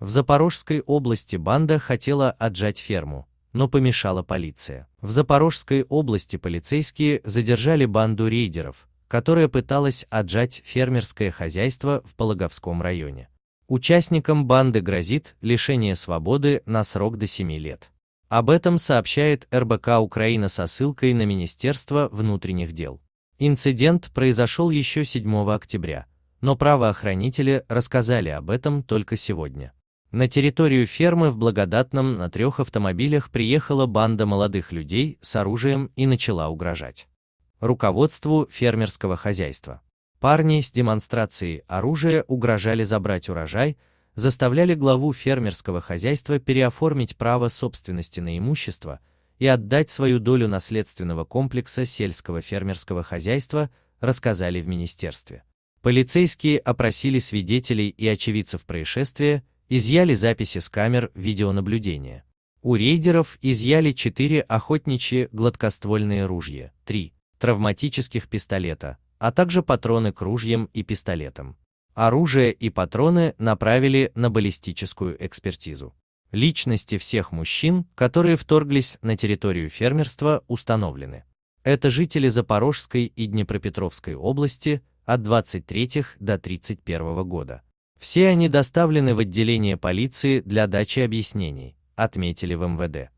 В Запорожской области банда хотела отжать ферму, но помешала полиция. В Запорожской области полицейские задержали банду рейдеров, которая пыталась отжать фермерское хозяйство в Пологовском районе. Участникам банды грозит лишение свободы на срок до 7 лет. Об этом сообщает РБК Украина со ссылкой на Министерство внутренних дел. Инцидент произошел еще 7 октября, но правоохранители рассказали об этом только сегодня. На территорию фермы в Благодатном на трех автомобилях приехала банда молодых людей с оружием и начала угрожать руководству фермерского хозяйства. Парни с демонстрацией оружия угрожали забрать урожай, заставляли главу фермерского хозяйства переоформить право собственности на имущество и отдать свою долю наследственного комплекса сельского фермерского хозяйства, рассказали в министерстве. Полицейские опросили свидетелей и очевидцев происшествия изъяли записи с камер видеонаблюдения. У рейдеров изъяли 4 охотничьи гладкоствольные ружья, 3 травматических пистолета, а также патроны к ружьям и пистолетам. Оружие и патроны направили на баллистическую экспертизу. Личности всех мужчин, которые вторглись на территорию фермерства, установлены. Это жители Запорожской и Днепропетровской области от 23 до 31 года. Все они доставлены в отделение полиции для дачи объяснений, отметили в МВД.